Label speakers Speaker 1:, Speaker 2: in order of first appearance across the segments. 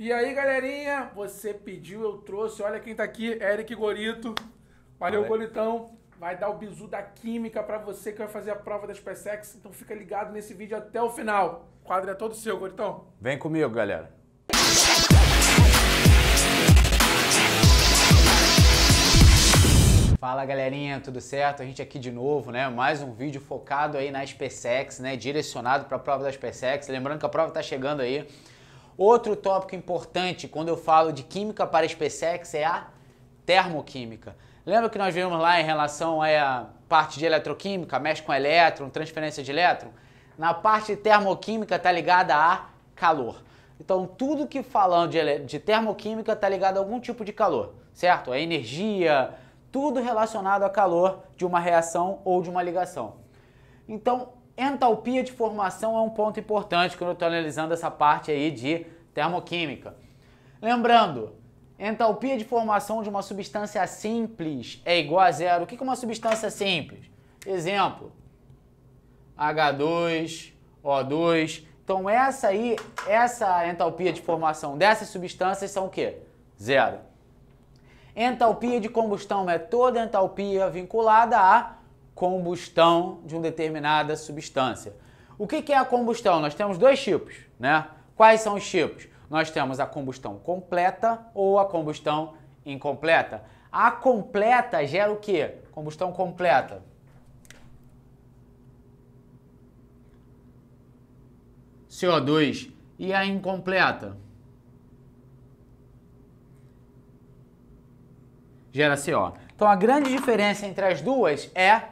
Speaker 1: E aí, galerinha, você pediu, eu trouxe. Olha quem tá aqui, Eric Gorito. Valeu, Valeu. Goritão. Vai dar o bizu da química para você que vai fazer a prova da SpaceX. Então fica ligado nesse vídeo até o final. O quadro é todo seu, Goritão. Vem comigo, galera. Fala galerinha, tudo certo? A gente aqui de novo, né? Mais um vídeo focado aí na SpaceX, né? Direcionado para a prova da SpaceX. Lembrando que a prova tá chegando aí. Outro tópico importante quando eu falo de química para SpaceX é a termoquímica. Lembra que nós vimos lá em relação à parte de eletroquímica, mexe com elétron, transferência de elétron? Na parte de termoquímica está ligada a calor. Então, tudo que falando de, termoquímica está ligado a algum tipo de calor, certo? A energia, tudo relacionado a calor de uma reação ou de uma ligação. Então, entalpia de formação é um ponto importante quando eu estou analisando essa parte aí de termoquímica. Lembrando, entalpia de formação de uma substância simples é igual a zero. O que é uma substância simples? Exemplo, H2, O2. Então essa aí, essa entalpia de formação dessas substâncias são o quê? Zero. Entalpia de combustão é toda entalpia vinculada à combustão de uma determinada substância. O que é a combustão? Nós temos dois tipos, né? Quais são os tipos? Nós temos a combustão completa ou a combustão incompleta. A completa gera o que? Combustão completa. CO2 e a incompleta gera CO. Então a grande diferença entre as duas é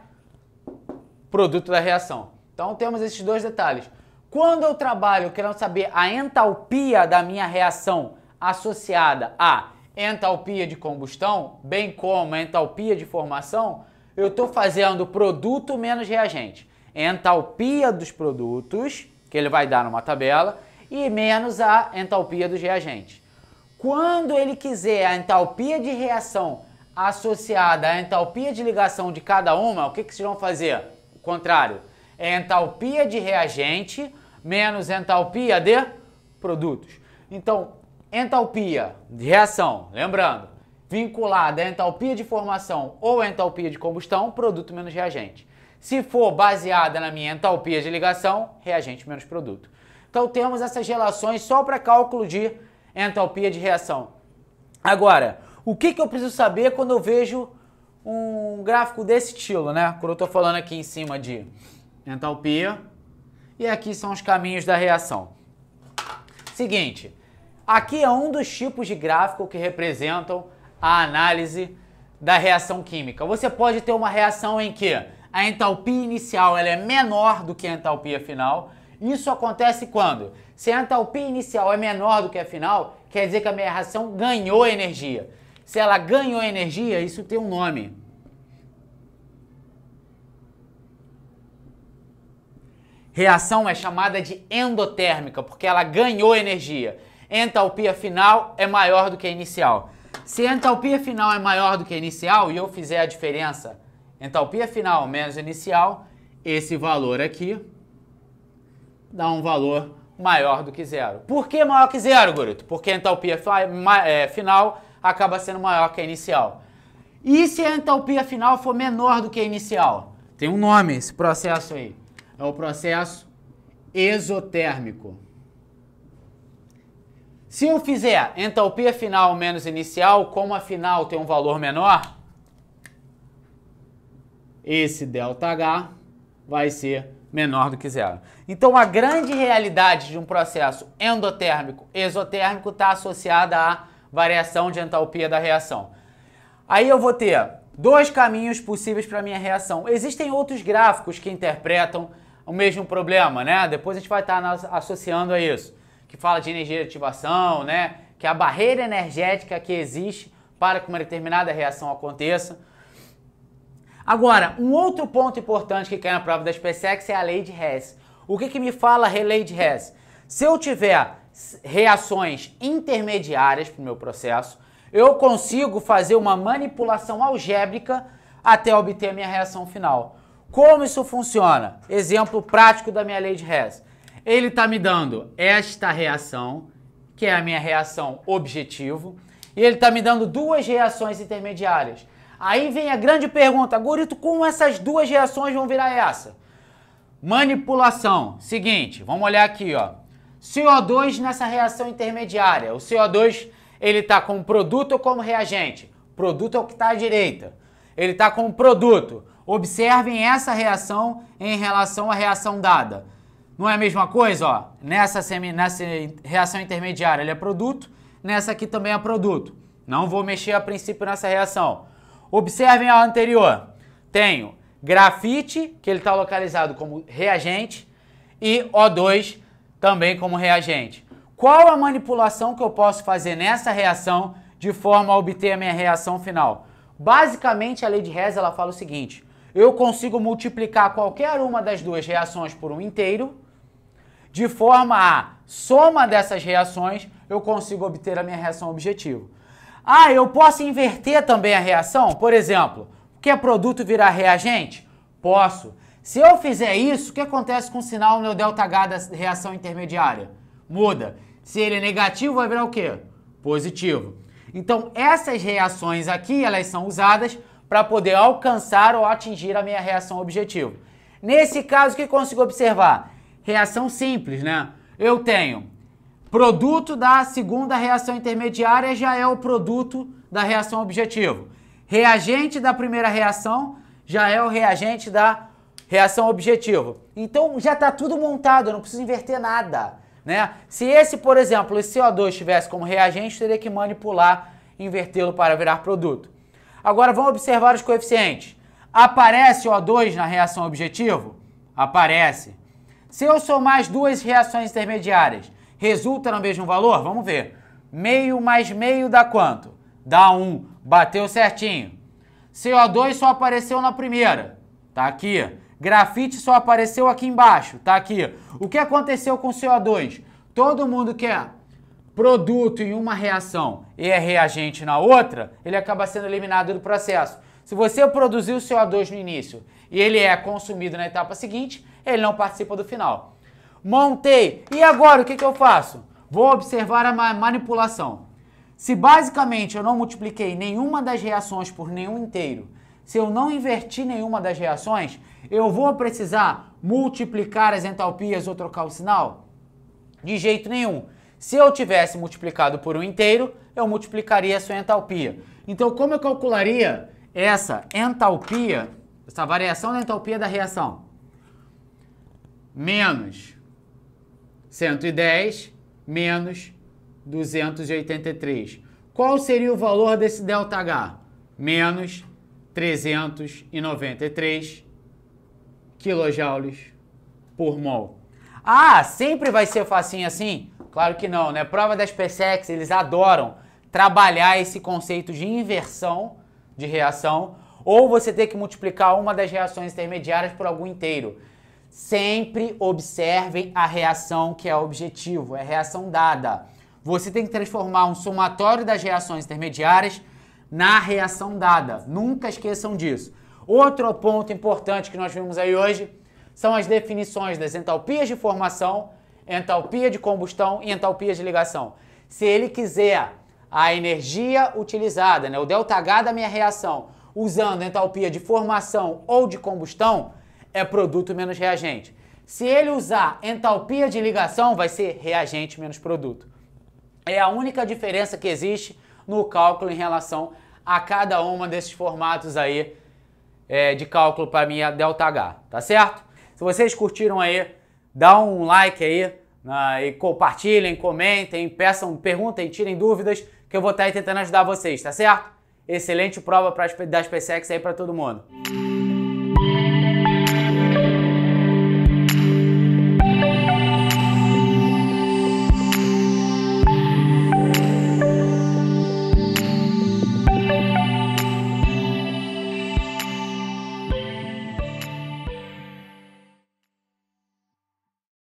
Speaker 1: produto da reação. Então temos esses dois detalhes. Quando eu trabalho querendo saber a entalpia da minha reação associada a entalpia de combustão, bem como a entalpia de formação, eu estou fazendo produto menos reagente. Entalpia dos produtos, que ele vai dar numa tabela, e menos a entalpia dos reagentes. Quando ele quiser a entalpia de reação associada à entalpia de ligação de cada uma, o que, que vocês vão fazer? O contrário é entalpia de reagente menos entalpia de produtos. Então, entalpia de reação, lembrando, vinculada à entalpia de formação ou entalpia de combustão, produto menos reagente. Se for baseada na minha entalpia de ligação, reagente menos produto. Então temos essas relações só para cálculo de entalpia de reação. Agora, o que, que eu preciso saber quando eu vejo um gráfico desse estilo, né? Quando eu estou falando aqui em cima de entalpia. E aqui são os caminhos da reação. Seguinte, aqui é um dos tipos de gráfico que representam a análise da reação química. Você pode ter uma reação em que a entalpia inicial ela é menor do que a entalpia final. Isso acontece quando? Se a entalpia inicial é menor do que a final, quer dizer que a minha reação ganhou energia. Se ela ganhou energia, isso tem um nome. Reação é chamada de endotérmica porque ela ganhou energia. Entalpia final é maior do que a inicial. Se a entalpia final é maior do que a inicial e eu fizer a diferença entalpia final menos inicial, esse valor aqui dá um valor maior do que zero. Por que maior que zero, Guruto? Porque a entalpia é, final acaba sendo maior que a inicial. E se a entalpia final for menor do que a inicial? Tem um nome esse processo aí é o processo exotérmico. Se eu fizer entalpia final menos inicial, como a final tem um valor menor, esse ΔH vai ser menor do que zero. Então, a grande realidade de um processo endotérmico exotérmico está associada à variação de entalpia da reação. Aí eu vou ter dois caminhos possíveis para minha reação. Existem outros gráficos que interpretam o mesmo problema, né? Depois a gente vai estar associando a isso, que fala de energia de ativação, né? Que é a barreira energética que existe para que uma determinada reação aconteça. Agora, um outro ponto importante que cai na prova da SpaceX é a lei de Hess. O que, que me fala a lei de Hess? Se eu tiver reações intermediárias para o meu processo, eu consigo fazer uma manipulação algébrica até obter a minha reação final. Como isso funciona? Exemplo prático da minha lei de Hess. Ele está me dando esta reação, que é a minha reação objetivo, e ele está me dando duas reações intermediárias. Aí vem a grande pergunta, Gorito, como essas duas reações vão virar essa? Manipulação. Seguinte, vamos olhar aqui, ó. CO2 nessa reação intermediária. O CO2, ele tá com produto ou como reagente? Produto é o que está à direita. Ele tá com produto. Observem essa reação em relação à reação dada. Não é a mesma coisa? Ó? Nessa, semi, nessa reação intermediária ele é produto, nessa aqui também é produto. Não vou mexer a princípio nessa reação. Observem a anterior. Tenho grafite, que ele está localizado como reagente, e O2 também como reagente. Qual a manipulação que eu posso fazer nessa reação de forma a obter a minha reação final? Basicamente, a lei de Hess ela fala o seguinte: eu consigo multiplicar qualquer uma das duas reações por um inteiro, de forma a soma dessas reações, eu consigo obter a minha reação objetivo. Ah, eu posso inverter também a reação? Por exemplo, o que é produto virar reagente? Posso. Se eu fizer isso, o que acontece com o sinal no ΔH da reação intermediária? Muda. Se ele é negativo, vai virar o quê? Positivo. Então, essas reações aqui, elas são usadas para poder alcançar ou atingir a minha reação objetivo. Nesse caso, o que consigo observar? Reação simples, né? Eu tenho produto da segunda reação intermediária já é o produto da reação objetivo. Reagente da primeira reação já é o reagente da reação objetivo. Então já está tudo montado, eu não preciso inverter nada. Né? Se esse, por exemplo, esse CO2 estivesse como reagente, teria que manipular, invertê-lo para virar produto. Agora vamos observar os coeficientes. Aparece O2 na reação objetivo? Aparece. Se eu somar as duas reações intermediárias, resulta no mesmo valor? Vamos ver. Meio mais meio dá quanto? Dá 1. Um. Bateu certinho. CO2 só apareceu na primeira. Tá aqui. Grafite só apareceu aqui embaixo. Tá aqui. O que aconteceu com CO2? Todo mundo quer produto em uma reação e é reagente na outra, ele acaba sendo eliminado do processo. Se você produziu CO2 no início e ele é consumido na etapa seguinte, ele não participa do final. Montei. E agora o que, que eu faço? Vou observar a ma manipulação. Se basicamente eu não multipliquei nenhuma das reações por nenhum inteiro, se eu não inverti nenhuma das reações, eu vou precisar multiplicar as entalpias ou trocar o sinal? De jeito nenhum. Se eu tivesse multiplicado por um inteiro, eu multiplicaria a sua entalpia. Então, como eu calcularia essa entalpia, essa variação da entalpia da reação? Menos 110 menos 283. Qual seria o valor desse ΔH? Menos 393 quilojoules por mol. Ah, sempre vai ser facinho assim? Claro que não, né? Prova das SpaceX, eles adoram trabalhar esse conceito de inversão de reação, ou você ter que multiplicar uma das reações intermediárias por algum inteiro. Sempre observem a reação que é objetivo, é a reação dada. Você tem que transformar um somatório das reações intermediárias na reação dada. Nunca esqueçam disso. Outro ponto importante que nós vimos aí hoje são as definições das entalpias de formação entalpia de combustão e entalpia de ligação. Se ele quiser a energia utilizada, né, o ΔH da minha reação, usando entalpia de formação ou de combustão, é produto menos reagente. Se ele usar entalpia de ligação, vai ser reagente menos produto. É a única diferença que existe no cálculo em relação a cada uma desses formatos aí é, de cálculo para minha ΔH, tá certo? Se vocês curtiram aí dá um like aí né, e compartilhem, comentem, peçam, perguntem, tirem dúvidas que eu vou estar aí tentando ajudar vocês, tá certo? Excelente prova pra, das PSEX aí para todo mundo.